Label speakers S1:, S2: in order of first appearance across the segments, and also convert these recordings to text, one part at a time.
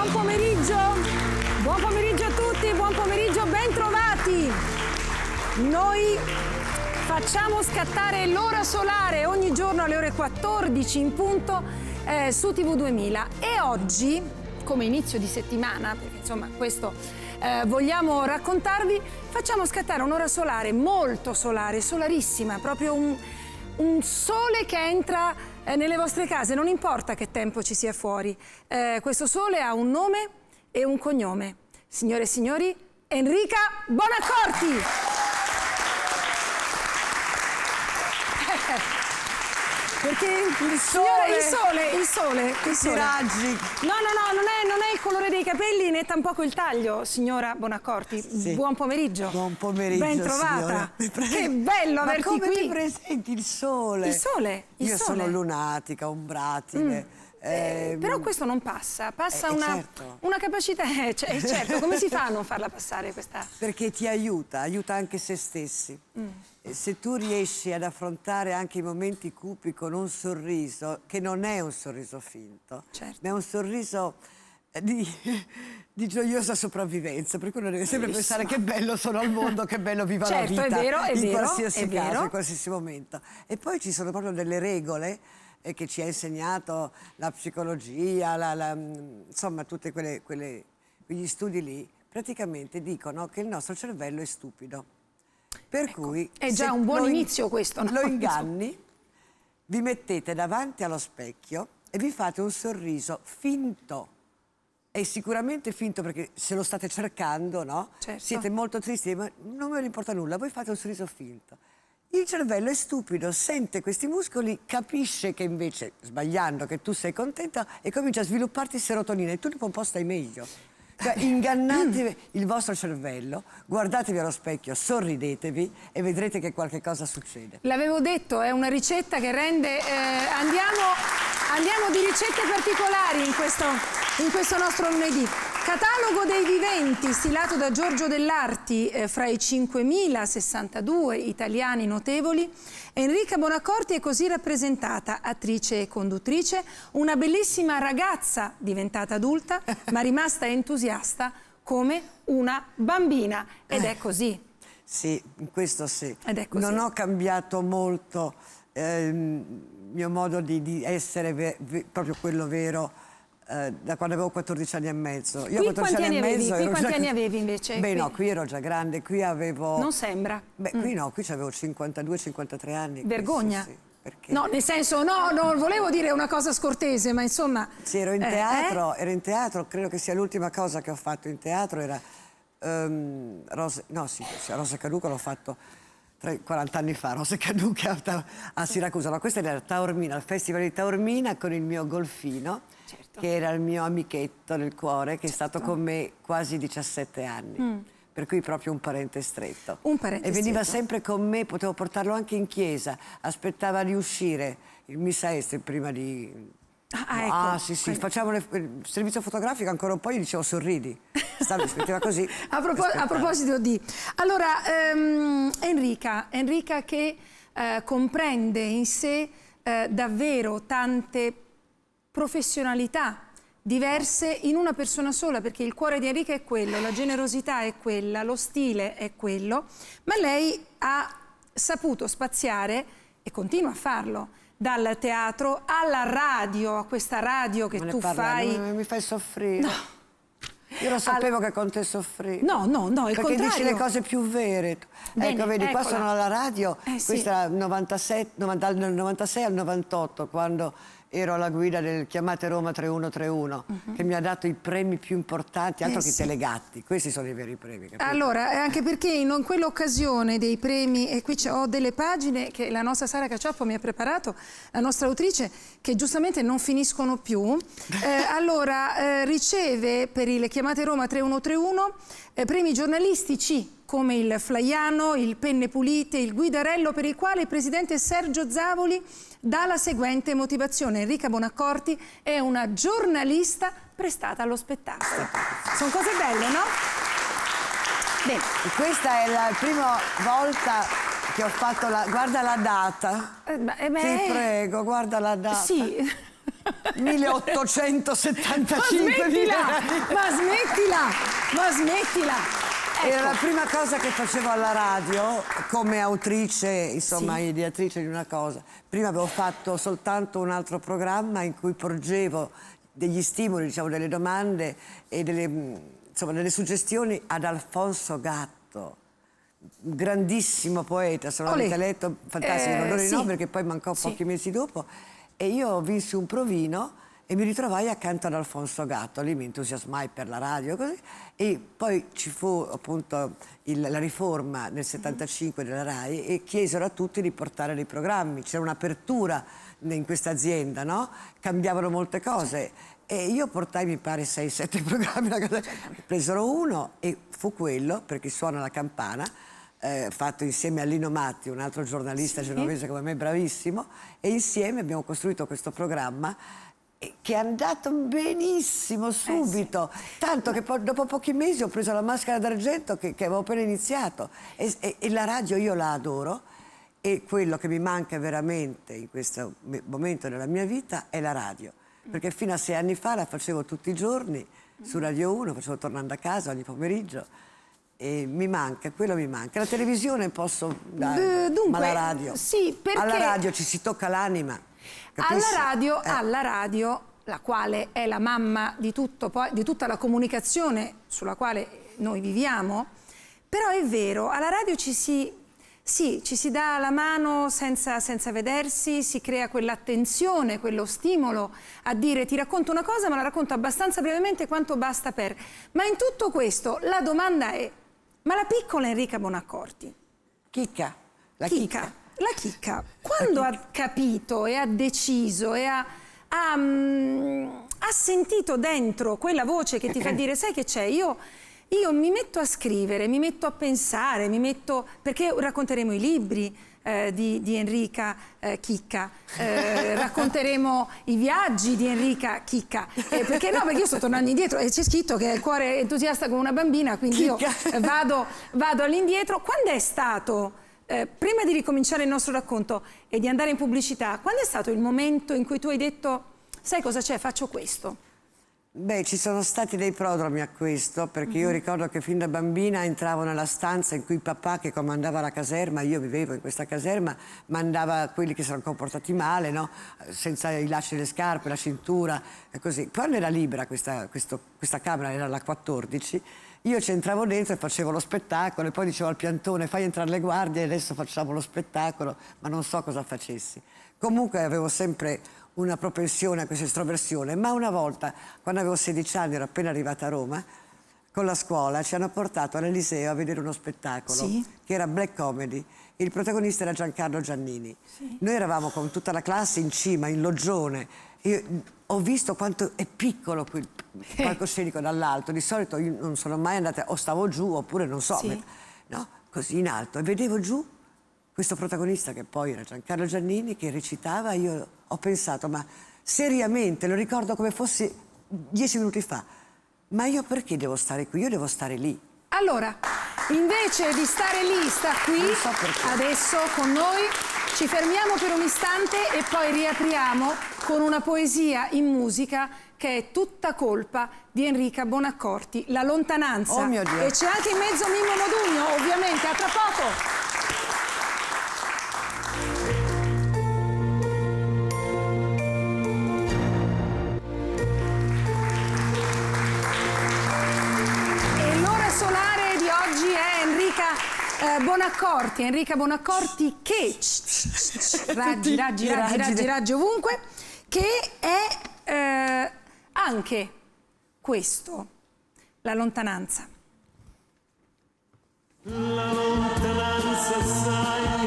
S1: Buon pomeriggio, buon pomeriggio a tutti, buon pomeriggio, bentrovati. Noi facciamo scattare l'ora solare ogni giorno alle ore 14 in punto eh, su TV2000 e oggi, come inizio di settimana, perché insomma questo eh, vogliamo raccontarvi, facciamo scattare un'ora solare molto solare, solarissima, proprio un, un sole che entra eh, nelle vostre case non importa che tempo ci sia fuori, eh, questo sole ha un nome e un cognome. Signore e signori, Enrica Bonaccorti! Perché il sole, il sole, il sole, il sole. I raggi. No, no, no, non è, non è, il colore dei capelli né tampoco il taglio, signora Bonaccorti. Sì. Buon pomeriggio. Buon pomeriggio. Ben trovata. Che bello averti Ma come qui. mi
S2: presenti il sole?
S1: Il sole. Il Io sole. sono
S2: lunatica, ombratile. Mm eh, ehm, però
S1: questo non passa, passa eh, eh una, certo. una, capacità, eh, cioè, eh, certo, come si fa a non farla passare questa?
S2: Perché ti aiuta, aiuta anche se stessi. Mm. Se tu riesci ad affrontare anche i momenti cupi con un sorriso, che non è un sorriso finto, certo. ma è un sorriso di, di, gioiosa sopravvivenza, per cui uno deve sempre Bellissimo. pensare che bello sono al mondo, che bello viva certo, la vita, è vero, è in vero, qualsiasi caso, vero. in qualsiasi momento. E poi ci sono proprio delle regole eh, che ci ha insegnato la psicologia, la, la, mm, insomma tutti quegli studi lì, praticamente dicono che il nostro cervello è stupido. Per ecco, cui... È già un buon inizio in, questo. No? Lo inganni, vi mettete davanti allo specchio e vi fate un sorriso finto. È sicuramente finto perché se lo state cercando, no? Certo. Siete molto tristi, ma non me ne importa nulla, voi fate un sorriso finto il cervello è stupido, sente questi muscoli, capisce che invece, sbagliando, che tu sei contenta e comincia a svilupparti serotonina e tu dopo un po' stai meglio. Cioè, ingannate il vostro cervello, guardatevi allo specchio, sorridetevi e vedrete che qualche cosa succede.
S1: L'avevo detto, è una ricetta che rende... Eh, andiamo, andiamo, di ricette particolari in questo, in questo nostro lunedì. Catalogo dei viventi stilato da Giorgio Dell'Arti eh, fra i 5.062 italiani notevoli, Enrica Bonacorti è così rappresentata, attrice e conduttrice, una bellissima ragazza diventata adulta ma rimasta entusiasta come una bambina ed è eh. così.
S2: Sì, questo sì. Ed è così. Non ho cambiato molto eh, il mio modo di, di essere proprio quello vero eh, da quando avevo 14 anni e mezzo. Io qui 14 quanti anni, anni e mezzo avevi? Qui quanti già... anni
S1: avevi invece? Beh qui... no,
S2: qui ero già grande, qui avevo... Non sembra. Beh mm. qui no, qui avevo 52-53 anni. Vergogna.
S1: Qui, sì, sì. Perché... No, nel senso, no, non volevo dire una cosa scortese, ma insomma...
S2: Sì, ero in eh, eh? teatro, eh? ero in teatro, credo che sia l'ultima cosa che ho fatto in teatro, era... Um, Rose, no, sì, Rosa Caduca l'ho fatto 30, 40 anni fa, Rosa Caduca a, Siracusa, ma questa era Taormina, al Festival di Taormina con il mio golfino. Cioè che certo. era il mio amichetto nel cuore, che certo. è stato certo. con me quasi 17 anni. Mm. Per cui proprio un parente stretto. Un parente stretto. e veniva stretto. sempre con me, potevo portarlo anche in chiesa, aspettava di uscire il missa est prima di Ah, ah ecco. ah, sì, sì, Quindi... facciamo le... il servizio fotografico ancora un po', gli dicevo sorridi. Stavo, metteva così. a, propos a, proposito
S1: di... Allora, ehm, Enrica, Enrica che eh, comprende in sé eh, davvero tante professionalità diverse in una persona sola, perché il cuore di Enrica è quello, la generosità è quella, lo stile è quello, ma lei ha saputo spaziare e continua a farlo dal teatro alla radio, a questa radio che tu parla, fai. Non
S2: mi fai soffrire. No. Io lo sapevo All... che con te soffrivo. No, no, no, il Perché contrario. dici le cose più vere. Ecco, Bene, ecco, vedi, eccola. qua sono alla radio, eh, questa sì. 97, 90, dal 96 al 98, quando ero alla guida del Chiamate Roma 3131 uh -huh. che mi ha dato i premi più importanti, altro eh, che sì. Telegatti, questi sono i veri premi. Capito?
S1: Allora, eh, anche perché in quell'occasione dei premi, e qui ho delle pagine che la nostra Sara Cacioppo mi ha preparato, la nostra autrice, che giustamente non finiscono più, eh, allora eh, riceve per il Chiamate Roma 3131 eh, premi giornalistici come il Flaiano, il Penne Pulite, il Guidarello, per il quale il presidente Sergio Zavoli dà la seguente motivazione. Enrica Bonaccorti è una giornalista prestata allo spettacolo. Sono cose belle, no?
S2: Bene. Questa è la prima volta che ho fatto la... Guarda la data. Eh, beh, Ti prego, guarda la data. Sì. 1875 ma smettila, ma smettila, ma smettila. Ecco. Era la prima cosa che facevo alla radio come autrice, insomma, sì. ideatrice di una cosa. Prima avevo fatto soltanto un altro programma in cui porgevo degli stimoli, diciamo, delle domande e delle, mm, insomma, delle suggestioni ad Alfonso Gatto grandissimo poeta, se non avete letto, fantastico, eh, non sì. no perché poi mancò sì. pochi mesi dopo e io vinsi un provino e mi ritrovai accanto ad Alfonso Gatto, lì mi entusiasmai per la radio così, e poi ci fu appunto il, la riforma nel 75 mm. della RAI e chiesero a tutti di portare dei programmi, c'era un'apertura in questa azienda, no? cambiavano molte cose e io portai mi pare 6-7 programmi, presero uno e fu quello, per chi suona la campana, eh, fatto insieme a Lino Matti, un altro giornalista sì. genovese come me, bravissimo, e insieme abbiamo costruito questo programma che è andato benissimo subito, eh sì. tanto che po dopo pochi mesi ho preso la maschera d'argento che, che, avevo appena iniziato e, e, e, la radio io la adoro e quello che mi manca veramente in questo momento della mia vita è la radio, perché fino a sei anni fa la facevo tutti i giorni su mm-hmm. Radio 1, facevo tornando a casa ogni pomeriggio e mi manca, quello mi manca. La televisione posso dare, Dunque, ma la radio. Sì, perché... Alla radio ci si tocca l'anima. Capisci? Alla radio, eh. alla
S1: radio, la quale è la mamma di, tutto, poi, di tutta la comunicazione sulla quale noi viviamo, però è vero, alla radio ci si sì, ci si dà la mano senza, senza vedersi, si crea quell'attenzione, quello stimolo a dire ti racconto una cosa ma la racconto abbastanza brevemente quanto basta per... Ma in tutto questo la domanda è, ma la piccola Enrica Bonaccorti? Chicca, la chicca. chicca la chicca, quando la chicca. ha capito e ha deciso e ha, ha, mm, ha sentito dentro quella voce che ti fa dire sai che c'è, io io mi metto a scrivere, mi metto a pensare, mi metto, perché racconteremo i libri eh, di, di, Enrica eh, Chicca, eh, racconteremo i viaggi di Enrica Chicca, eh, perché no, perché io sto tornando indietro e c'è scritto che il cuore è entusiasta come una bambina, quindi Chicca. io vado, vado all'indietro. Quando è stato? Eh, prima di ricominciare il nostro racconto e di andare in pubblicità, quando è stato il momento in cui tu hai detto, sai cosa c'è, faccio questo?
S2: Beh, ci sono stati dei prodromi a questo, perché io mhm. ricordo che fin da bambina entravo nella stanza in cui papà, che comandava la caserma, io vivevo in questa caserma, mandava quelli che si erano comportati male, no? senza i lacci delle scarpe, la cintura e così. Quando era libera questa, questo, questa camera, era la 14, io ci entravo dentro e facevo lo spettacolo e poi dicevo al piantone fai entrare le guardie e adesso facciamo lo spettacolo, ma non so cosa facessi. Comunque avevo sempre una propensione a questa estroversione, ma una volta, quando avevo 16 anni, ero appena arrivata a Roma, con la scuola ci hanno portato all'Eliseo a vedere uno spettacolo sì. che era Black Comedy. Il protagonista era Giancarlo Giannini. Sì. Noi eravamo con tutta la classe in cima, in loggione. Io ho visto quanto è piccolo quel eh. palcoscenico dall'alto. Di solito io non sono mai andata, o stavo giù oppure non so, sì. no? così in alto. E vedevo giù questo protagonista che poi era Giancarlo Giannini che recitava, io ho pensato, ma seriamente, lo ricordo come fosse dieci minuti fa, ma io perché devo stare qui? Io devo stare lì.
S1: Allora, invece di stare lì, sta
S2: qui, so adesso
S1: con noi ci fermiamo per un istante e poi riapriamo con una poesia in musica che è tutta colpa di Enrica Bonaccorti, La lontananza. Oh mio Dio. E c'è anche in mezzo Mimmo Modugno, ovviamente, a tra poco. Bonaccorti, Enrica Bonaccorti che raggi, raggi, raggi, raggi, raggi ovunque, che è eh, anche questo, la lontananza.
S2: La lontananza sai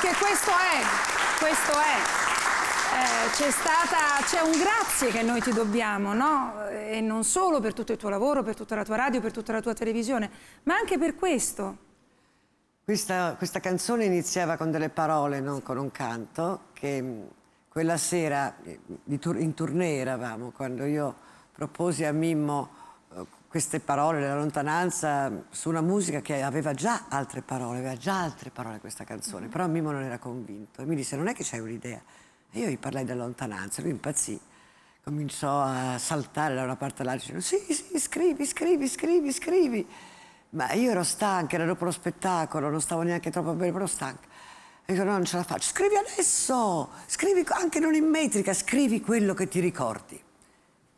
S1: perché questo è, questo è. Eh, c'è stata, c'è un grazie che noi ti dobbiamo, no? Eh, e non solo per tutto il tuo lavoro, per tutta la tua radio, per tutta la tua televisione, ma anche per questo.
S2: Questa, questa canzone iniziava con delle parole, non con un canto, che mm, quella sera eh, in tournée eravamo, quando io proposi a Mimmo queste parole, la lontananza, su una musica che aveva già altre parole, aveva già altre parole questa canzone, mm-hmm. però Mimmo non era convinto e mi disse non è che c'hai un'idea. E io gli parlai della lontananza, lui impazzì, cominciò a saltare da una parte all'altra, dicendo sì, sì, scrivi, scrivi, scrivi, scrivi. Ma io ero stanca, era dopo lo spettacolo, non stavo neanche troppo bene, però stanca. E dico, no, non ce la faccio. Scrivi adesso! Scrivi anche non in metrica, scrivi quello che ti ricordi.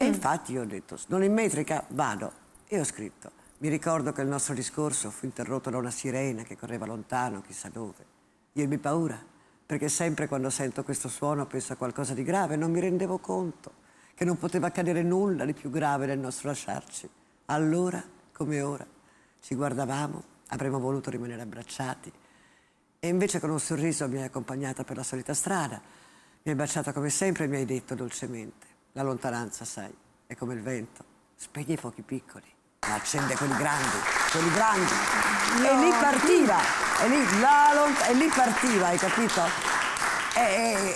S2: E mm. infatti io ho detto, non in metrica, vado. E ho scritto. Mi ricordo che il nostro discorso fu interrotto da una sirena che correva lontano, chissà dove. Io ebbi paura, perché sempre quando sento questo suono penso a qualcosa di grave, non mi rendevo conto che non poteva accadere nulla di più grave del nostro lasciarci. Allora, come ora, ci guardavamo, avremmo voluto rimanere abbracciati. E invece con un sorriso mi hai accompagnata per la solita strada, mi hai baciata come sempre e mi hai detto dolcemente la lontananza, sai, è come il vento. Spegne i fuochi piccoli, ma accende quelli grandi, quelli grandi. No. E lì partiva, e lì, la lont- e lì partiva, hai capito? E,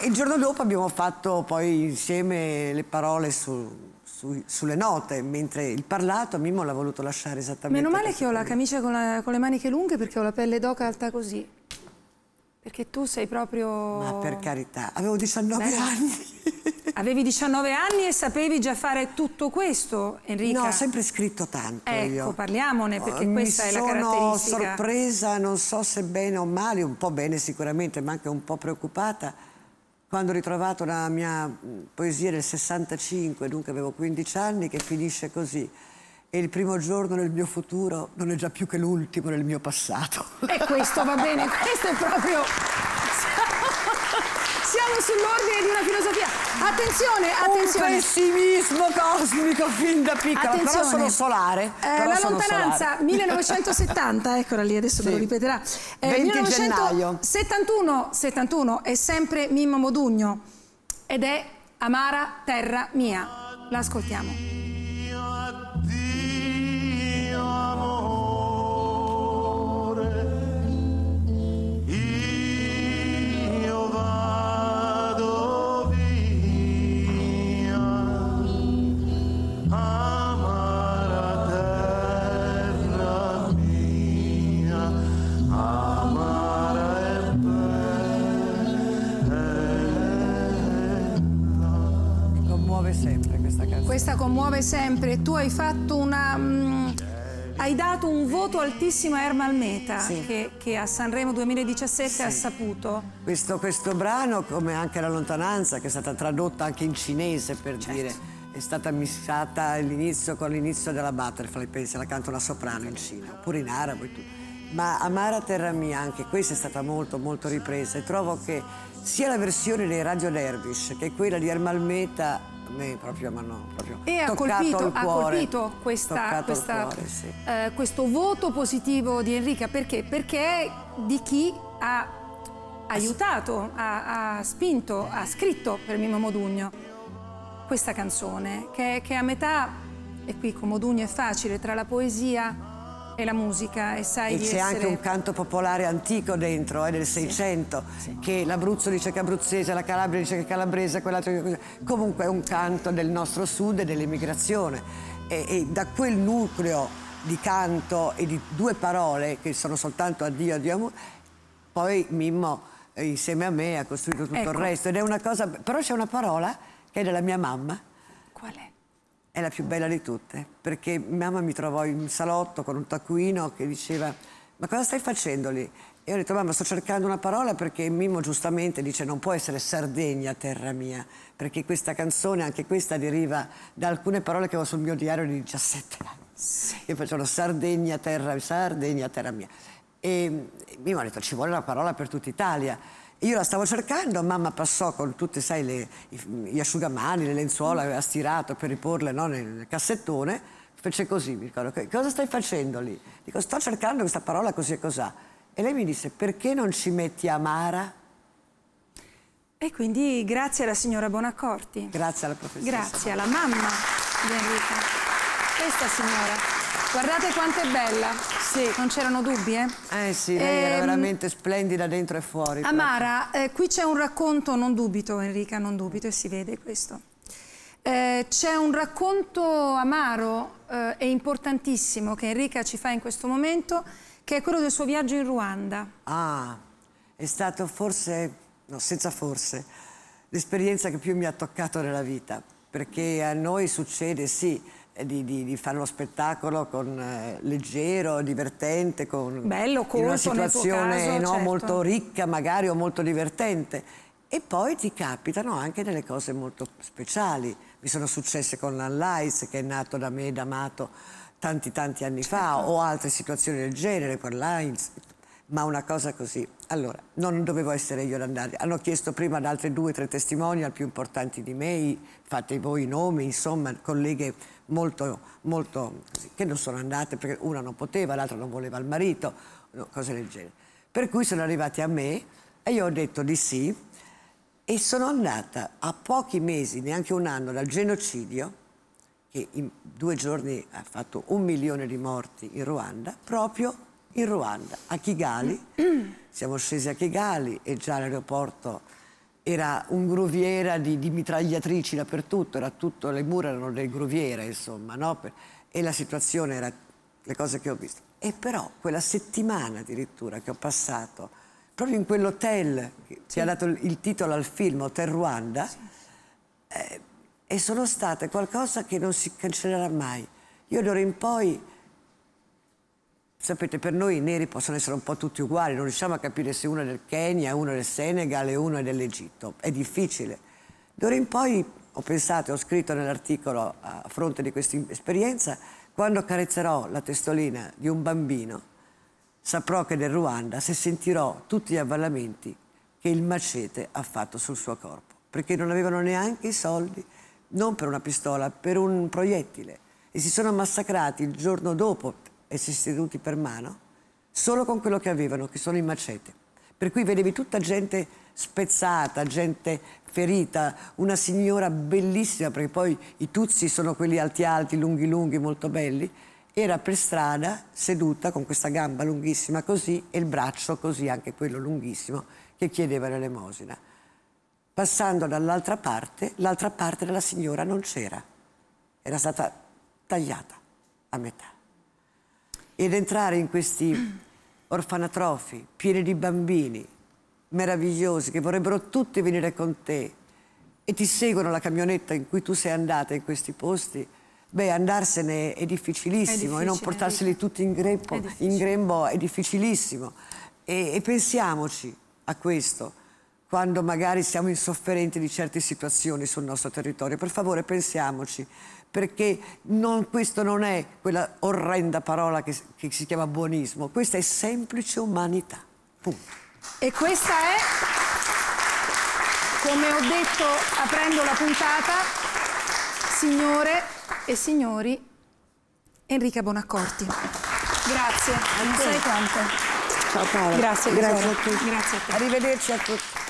S2: e, il giorno dopo abbiamo fatto poi insieme le parole su, su, sulle note, mentre il parlato Mimmo l'ha voluto lasciare esattamente. Meno male che ho la
S1: camicia con, la, con, le maniche lunghe perché ho la pelle d'oca alta così. Perché tu sei proprio... Ma per
S2: carità, avevo 19 Beh. anni.
S1: Avevi 19 anni e sapevi già fare tutto questo, Enrica? No, ho sempre
S2: scritto tanto ecco, io.
S1: parliamone perché questa Mi è la caratteristica. sono
S2: sorpresa, non so se bene o male, un po' bene sicuramente, ma anche un po' preoccupata quando ho ritrovato la mia mm, poesia del 65, dunque avevo 15 anni, che finisce così. E il primo giorno nel mio futuro non è già più che l'ultimo nel mio passato.
S1: E questo va bene, questo è proprio siamo sull'ordine di una filosofia. Attenzione, attenzione. Un pessimismo cosmico
S2: fin da piccola, attenzione. però sono solare. Eh, però la sono lontananza, solare. 1970,
S1: eccola lì, adesso sì. ve lo ripeterà. Eh, 20 gennaio. 71, 71, è sempre Mimmo Modugno ed è Amara Terra Mia. L'ascoltiamo. Questa commuove sempre. Tu hai fatto una... Mh, mm, hai dato un voto altissimo a Ermal Meta sì. che, che, a Sanremo 2017 sì. ha saputo.
S2: Questo, questo, brano, come anche La lontananza, che è stata tradotta anche in cinese per certo. dire, è stata missata all'inizio con l'inizio della Butterfly, pensa, la canta una soprano in Cina, oppure in arabo e tutto. Ma Amara Terra Mia, anche questa è stata molto, molto ripresa e trovo che sia la versione dei Radio Dervish che quella di Ermal Meta me proprio mi hanno proprio e ha colpito, ha colpito questa, questa, cuore, sì.
S1: eh, questo voto positivo di Enrica perché? Perché di chi ha aiutato, ha, ha spinto, ha scritto per Mimmo Modugno questa canzone che, che a metà, e qui con Modugno è facile, tra la poesia e la musica e sai e c'è essere... anche un
S2: canto popolare antico dentro è eh, del Seicento sì. che l'Abruzzo dice che è abruzzese la Calabria dice che è calabrese quell'altro che... comunque è un canto del nostro sud e dell'emigrazione e, e da quel nucleo di canto e di due parole che sono soltanto addio addio amore poi Mimmo eh, insieme a me ha costruito tutto ecco. il resto ed è una cosa però c'è una parola che è della mia mamma qual è? è la più bella di tutte, perché mamma mi trovò in salotto con un taccuino che diceva ma cosa stai facendo lì? E io ho detto mamma sto cercando una parola perché Mimmo giustamente dice non può essere Sardegna terra mia, perché questa canzone, anche questa deriva da alcune parole che avevo sul mio diario di 17 anni. Sì. Io Sardegna terra, Sardegna terra mia. E Mimmo ha detto ci vuole una parola per tutta Italia. Io la stavo cercando, mamma passò con tutti, sai, le, gli asciugamani, le lenzuola, aveva stirato per riporle no, nel cassettone, fece così, mi ricordo, cosa stai facendo lì? Dico, sto cercando questa parola così e cos'ha. E lei mi disse, perché non ci metti amara?
S1: E quindi grazie alla signora Bonaccorti. Grazie alla professoressa. Grazie alla mamma di Enrico. Questa signora. Guardate quanto è bella. Sì. Non c'erano dubbi, eh?
S2: Eh sì, lei ehm... era veramente splendida dentro e fuori. Amara,
S1: eh, qui c'è un racconto, non dubito Enrica, non dubito e si vede questo. Eh, c'è un racconto amaro eh, e importantissimo che Enrica ci fa in questo momento, che è quello del suo viaggio in Ruanda.
S2: Ah, è stato forse, no, senza forse, l'esperienza che più mi ha toccato nella vita, perché a noi succede, sì, di, di, di, fare uno spettacolo con, eh, leggero, divertente, con Bello, colto, in una situazione caso, no, certo. molto ricca magari o molto divertente. E poi ti capitano anche delle cose molto speciali. Mi sono successe con l'Anlais, che è nato da me ed amato tanti tanti anni certo. fa, o altre situazioni del genere con l'Ains, ma una cosa così. Allora, non dovevo essere io ad andare. Hanno chiesto prima ad altri due o tre testimonial più importanti di me, fate voi i nomi, insomma, colleghe molto, molto, che non sono andate perché una non poteva, l'altra non voleva il marito, cose del genere. Per cui sono arrivati a me e io ho detto di sì e sono andata a pochi mesi, neanche un anno, dal genocidio, che in due giorni ha fatto un milione di morti in Ruanda, proprio in Ruanda, a Kigali. Mm. Siamo scesi a Kigali e già l'aeroporto era un groviera di, di, mitragliatrici dappertutto, era tutto, le mura erano delle groviere, insomma, no? e la situazione era le cose che ho visto. E però quella settimana addirittura che ho passato, proprio in quell'hotel che sì. ha dato il titolo al film, Hotel Ruanda, sì. eh, e sono state qualcosa che non si cancellerà mai. Io d'ora in poi Sapete, per noi i neri possono essere un po' tutti uguali, non riusciamo a capire se uno è del Kenya, uno è del Senegal e uno è dell'Egitto. È difficile. D'ora in poi ho pensato, ho scritto nell'articolo a fronte di questa esperienza, quando carezzerò la testolina di un bambino, saprò che del Ruanda se sentirò tutti gli avvallamenti che il macete ha fatto sul suo corpo, perché non avevano neanche i soldi, non per una pistola, per un proiettile. E si sono massacrati il giorno dopo e si seduti per mano, solo con quello che avevano, che sono i macete. Per cui vedevi tutta gente spezzata, gente ferita, una signora bellissima, perché poi i tuzzi sono quelli alti alti, lunghi lunghi, molto belli, era per strada seduta con questa gamba lunghissima così e il braccio così, anche quello lunghissimo, che chiedeva l'elemosina. Passando dall'altra parte, l'altra parte della signora non c'era, era stata tagliata a metà ed entrare in questi orfanatrofi pieni di bambini meravigliosi che vorrebbero tutti venire con te e ti seguono la camionetta in cui tu sei andata in questi posti, beh, andarsene è difficilissimo è e non portarseli tutti in, grembo è, in grembo è difficilissimo. E, e pensiamoci a questo quando magari siamo insofferenti di certe situazioni sul nostro territorio. Per favore pensiamoci, perché non, questo non è quella orrenda parola che, che si chiama buonismo, questa è semplice umanità.
S1: Punto. E questa è, come ho detto aprendo la puntata, signore e signori, Enrica Bonaccorti. Grazie, non sai quanto.
S2: Ciao Paola. Grazie, grazie a tutti. Grazie a te. Arrivederci a tutti.